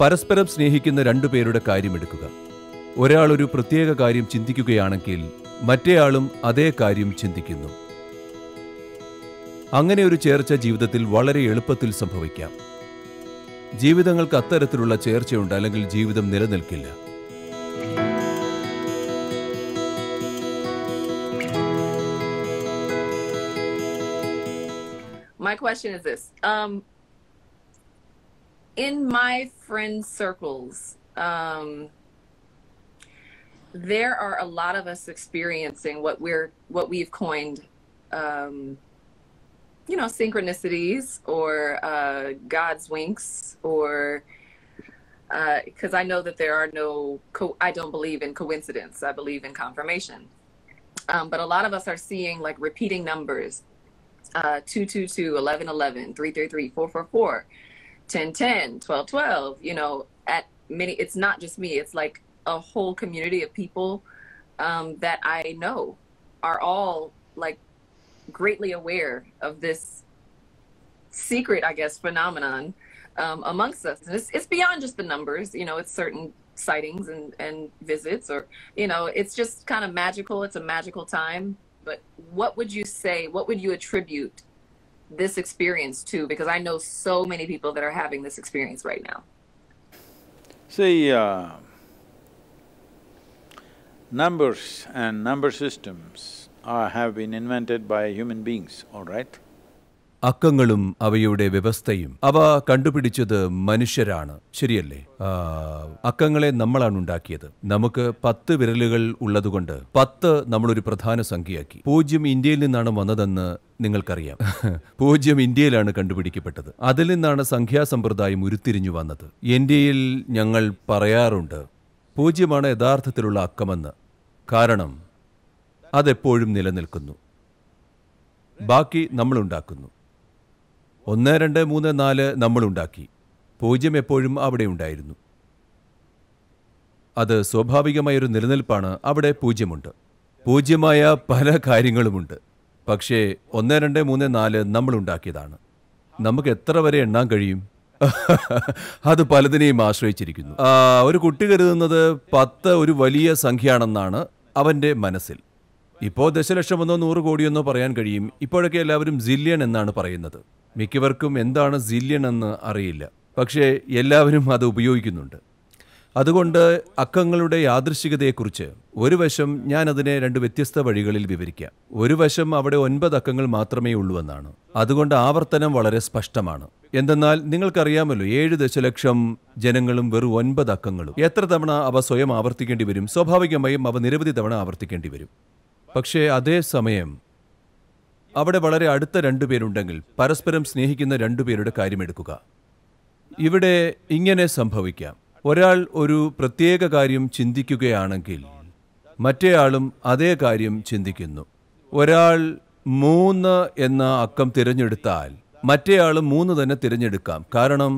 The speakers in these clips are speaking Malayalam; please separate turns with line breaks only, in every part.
പരസ്പരം സ്നേഹിക്കുന്ന രണ്ടുപേരുടെ കാര്യമെടുക്കുക ഒരാൾ ഒരു പ്രത്യേക കാര്യം ചിന്തിക്കുകയാണെങ്കിൽ മറ്റേയാളും അതേ കാര്യം ചിന്തിക്കുന്നു അങ്ങനെ ഒരു ചേർച്ച ജീവിതത്തിൽ വളരെ എളുപ്പത്തിൽ സംഭവിക്കാം ജീവിതങ്ങൾക്ക് അത്തരത്തിലുള്ള ചേർച്ചയുണ്ട് അല്ലെങ്കിൽ ജീവിതം നിലനിൽക്കില്ല
My question is this. Um, in my friend circles, um, there are a lot of us experiencing what we're what we've coined, um, you know, synchronicities or uh, God's winks or because uh, I know that there are no co- I don't believe in coincidence. I believe in confirmation. Um, but a lot of us are seeing like repeating numbers uh, 222 1111 333 444 10 10 12 12 you know at many it's not just me it's like a whole community of people um, that i know are all like greatly aware of this secret i guess phenomenon um, amongst us it's, it's beyond just the numbers you know it's certain sightings and, and visits or you know it's just kind of magical it's a magical time but what would you say what would you attribute this experience too, because I know so many people that are having this experience right now. See, uh, numbers and number systems are, have been invented by human beings, all right?
അക്കങ്ങളും അവയുടെ വ്യവസ്ഥയും അവ കണ്ടുപിടിച്ചത് മനുഷ്യരാണ് ശരിയല്ലേ അക്കങ്ങളെ നമ്മളാണ് ഉണ്ടാക്കിയത് നമുക്ക് പത്ത് വിരലുകൾ ഉള്ളതുകൊണ്ട് പത്ത് നമ്മളൊരു പ്രധാന സംഖ്യയാക്കി പൂജ്യം ഇന്ത്യയിൽ നിന്നാണ് വന്നതെന്ന് നിങ്ങൾക്കറിയാം പൂജ്യം ഇന്ത്യയിലാണ് കണ്ടുപിടിക്കപ്പെട്ടത് അതിൽ നിന്നാണ് സംഖ്യാ ഉരുത്തിരിഞ്ഞു വന്നത് ഇന്ത്യയിൽ ഞങ്ങൾ പറയാറുണ്ട് പൂജ്യമാണ് യഥാർത്ഥത്തിലുള്ള അക്കമെന്ന് കാരണം അതെപ്പോഴും നിലനിൽക്കുന്നു ബാക്കി നമ്മളുണ്ടാക്കുന്നു ഒന്ന് രണ്ട് മൂന്ന് നാല് നമ്മളുണ്ടാക്കി പൂജ്യം എപ്പോഴും അവിടെ ഉണ്ടായിരുന്നു അത് സ്വാഭാവികമായൊരു നിലനിൽപ്പാണ് അവിടെ പൂജ്യമുണ്ട് പൂജ്യമായ പല കാര്യങ്ങളുമുണ്ട് പക്ഷേ ഒന്ന് രണ്ട് മൂന്ന് നാല് നമ്മളുണ്ടാക്കിയതാണ് നമുക്ക് എത്ര വരെ എണ്ണാൻ കഴിയും അത് പലതിനെയും ആശ്രയിച്ചിരിക്കുന്നു ഒരു കുട്ടി കരുതുന്നത് പത്ത് ഒരു വലിയ സംഖ്യയാണെന്നാണ് അവൻ്റെ മനസ്സിൽ ഇപ്പോൾ ദശലക്ഷമെന്നോ നൂറ് കോടിയെന്നോ പറയാൻ കഴിയും ഇപ്പോഴൊക്കെ എല്ലാവരും സില്യൺ എന്നാണ് പറയുന്നത് മിക്കവർക്കും എന്താണ് സില്യൺ എന്ന് അറിയില്ല പക്ഷേ എല്ലാവരും അത് ഉപയോഗിക്കുന്നുണ്ട് അതുകൊണ്ട് അക്കങ്ങളുടെ യാദൃശികതയെക്കുറിച്ച് ഒരു വശം ഞാൻ അതിനെ രണ്ട് വ്യത്യസ്ത വഴികളിൽ വിവരിക്കാം ഒരു വശം അവിടെ ഒൻപത് അക്കങ്ങൾ മാത്രമേ ഉള്ളൂ എന്നാണ് അതുകൊണ്ട് ആവർത്തനം വളരെ സ്പഷ്ടമാണ് എന്തെന്നാൽ നിങ്ങൾക്കറിയാമല്ലോ ഏഴ് ദശലക്ഷം ജനങ്ങളും വെറും ഒൻപത് അക്കങ്ങളും എത്ര തവണ അവ സ്വയം ആവർത്തിക്കേണ്ടി വരും സ്വാഭാവികമായും അവ നിരവധി തവണ ആവർത്തിക്കേണ്ടി വരും പക്ഷേ സമയം അവിടെ വളരെ അടുത്ത രണ്ടുപേരുണ്ടെങ്കിൽ പരസ്പരം സ്നേഹിക്കുന്ന രണ്ടുപേരുടെ കാര്യമെടുക്കുക ഇവിടെ ഇങ്ങനെ സംഭവിക്കാം ഒരാൾ ഒരു പ്രത്യേക കാര്യം ചിന്തിക്കുകയാണെങ്കിൽ മറ്റേയാളും അതേ കാര്യം ചിന്തിക്കുന്നു ഒരാൾ മൂന്ന് എന്ന അക്കം തിരഞ്ഞെടുത്താൽ മറ്റേയാളും മൂന്ന് തന്നെ തിരഞ്ഞെടുക്കാം കാരണം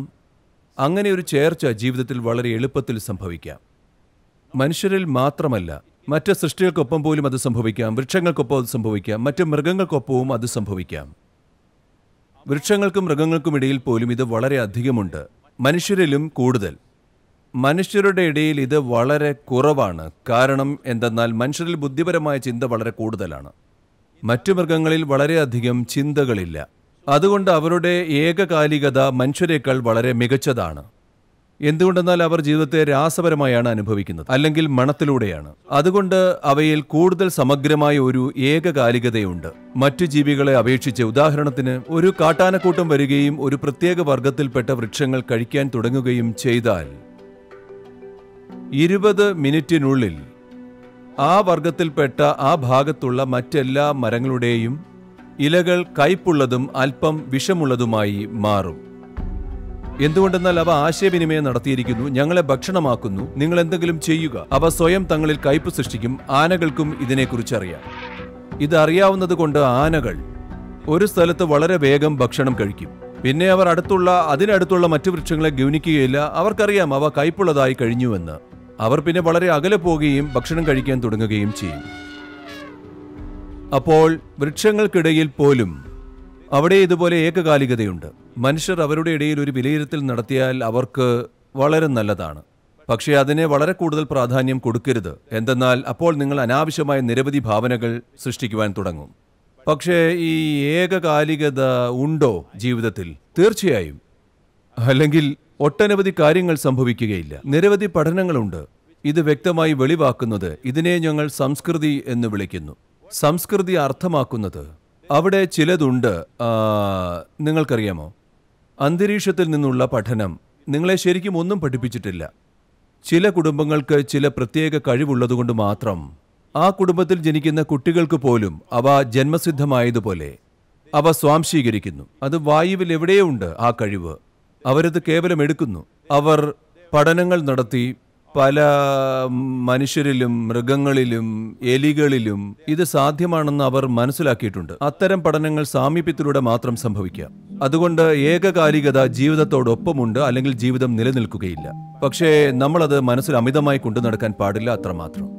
അങ്ങനെ ഒരു ചേർച്ച ജീവിതത്തിൽ വളരെ എളുപ്പത്തിൽ സംഭവിക്കാം മനുഷ്യരിൽ മാത്രമല്ല മറ്റ് സൃഷ്ടികൾക്കൊപ്പം പോലും അത് സംഭവിക്കാം വൃക്ഷങ്ങൾക്കൊപ്പം അത് സംഭവിക്കാം മറ്റ് മൃഗങ്ങൾക്കൊപ്പവും അത് സംഭവിക്കാം വൃക്ഷങ്ങൾക്കും മൃഗങ്ങൾക്കും ഇടയിൽ പോലും ഇത് വളരെ അധികമുണ്ട് മനുഷ്യരിലും കൂടുതൽ മനുഷ്യരുടെ ഇടയിൽ ഇത് വളരെ കുറവാണ് കാരണം എന്തെന്നാൽ മനുഷ്യരിൽ ബുദ്ധിപരമായ ചിന്ത വളരെ കൂടുതലാണ് മറ്റു മൃഗങ്ങളിൽ വളരെയധികം ചിന്തകളില്ല അതുകൊണ്ട് അവരുടെ ഏകകാലികത മനുഷ്യരെക്കാൾ വളരെ മികച്ചതാണ് എന്തുകൊണ്ടെന്നാൽ അവർ ജീവിതത്തെ രാസപരമായാണ് അനുഭവിക്കുന്നത് അല്ലെങ്കിൽ മണത്തിലൂടെയാണ് അതുകൊണ്ട് അവയിൽ കൂടുതൽ സമഗ്രമായ ഒരു ഏകകാലികതയുണ്ട് മറ്റു ജീവികളെ അപേക്ഷിച്ച് ഉദാഹരണത്തിന് ഒരു കാട്ടാനക്കൂട്ടം വരികയും ഒരു പ്രത്യേക വർഗത്തിൽപ്പെട്ട വൃക്ഷങ്ങൾ കഴിക്കാൻ തുടങ്ങുകയും ചെയ്താൽ ഇരുപത് മിനിറ്റിനുള്ളിൽ ആ വർഗത്തിൽപ്പെട്ട ആ ഭാഗത്തുള്ള മറ്റെല്ലാ മരങ്ങളുടെയും ഇലകൾ കയ്പുള്ളതും അല്പം വിഷമുള്ളതുമായി മാറും എന്തുകൊണ്ടെന്നാൽ അവ ആശയവിനിമയം നടത്തിയിരിക്കുന്നു ഞങ്ങളെ ഭക്ഷണമാക്കുന്നു നിങ്ങൾ എന്തെങ്കിലും ചെയ്യുക അവ സ്വയം തങ്ങളിൽ കയ്പ് സൃഷ്ടിക്കും ആനകൾക്കും ഇതിനെക്കുറിച്ച് അറിയാം ഇത് അറിയാവുന്നതുകൊണ്ട് ആനകൾ ഒരു സ്ഥലത്ത് വളരെ വേഗം ഭക്ഷണം കഴിക്കും പിന്നെ അവർ അടുത്തുള്ള അതിനടുത്തുള്ള മറ്റു വൃക്ഷങ്ങളെ ഗവനിക്കുകയില്ല അവർക്കറിയാം അവ കയ്പുള്ളതായി കഴിഞ്ഞുവെന്ന് അവർ പിന്നെ വളരെ അകലെ പോകുകയും ഭക്ഷണം കഴിക്കാൻ തുടങ്ങുകയും ചെയ്യും അപ്പോൾ വൃക്ഷങ്ങൾക്കിടയിൽ പോലും അവിടെ ഇതുപോലെ ഏകകാലികതയുണ്ട് മനുഷ്യർ അവരുടെ ഇടയിൽ ഒരു വിലയിരുത്തൽ നടത്തിയാൽ അവർക്ക് വളരെ നല്ലതാണ് പക്ഷേ അതിനെ വളരെ കൂടുതൽ പ്രാധാന്യം കൊടുക്കരുത് എന്തെന്നാൽ അപ്പോൾ നിങ്ങൾ അനാവശ്യമായ നിരവധി ഭാവനകൾ സൃഷ്ടിക്കുവാൻ തുടങ്ങും പക്ഷേ ഈ ഏകകാലികത ഉണ്ടോ ജീവിതത്തിൽ തീർച്ചയായും അല്ലെങ്കിൽ ഒട്ടനവധി കാര്യങ്ങൾ സംഭവിക്കുകയില്ല നിരവധി പഠനങ്ങളുണ്ട് ഇത് വ്യക്തമായി വെളിവാക്കുന്നത് ഇതിനെ ഞങ്ങൾ സംസ്കൃതി എന്ന് വിളിക്കുന്നു സംസ്കൃതി അർത്ഥമാക്കുന്നത് അവിടെ ചിലതുണ്ട് നിങ്ങൾക്കറിയാമോ അന്തരീക്ഷത്തിൽ നിന്നുള്ള പഠനം നിങ്ങളെ ശരിക്കും ഒന്നും പഠിപ്പിച്ചിട്ടില്ല ചില കുടുംബങ്ങൾക്ക് ചില പ്രത്യേക കഴിവുള്ളതുകൊണ്ട് മാത്രം ആ കുടുംബത്തിൽ ജനിക്കുന്ന കുട്ടികൾക്ക് പോലും അവ ജന്മസിദ്ധമായതുപോലെ അവ സ്വാംശീകരിക്കുന്നു അത് വായുവിൽ എവിടെയുണ്ട് ആ കഴിവ് അവരത് കേവലം എടുക്കുന്നു അവർ പഠനങ്ങൾ നടത്തി പല മനുഷ്യരിലും മൃഗങ്ങളിലും എലികളിലും ഇത് സാധ്യമാണെന്ന് അവർ മനസ്സിലാക്കിയിട്ടുണ്ട് അത്തരം പഠനങ്ങൾ സാമീപ്യത്തിലൂടെ മാത്രം സംഭവിക്കാം അതുകൊണ്ട് ഏകകാലികത ജീവിതത്തോടൊപ്പമുണ്ട് അല്ലെങ്കിൽ ജീവിതം നിലനിൽക്കുകയില്ല പക്ഷേ നമ്മളത് മനസ്സിൽ അമിതമായി കൊണ്ടു നടക്കാൻ പാടില്ല അത്രമാത്രം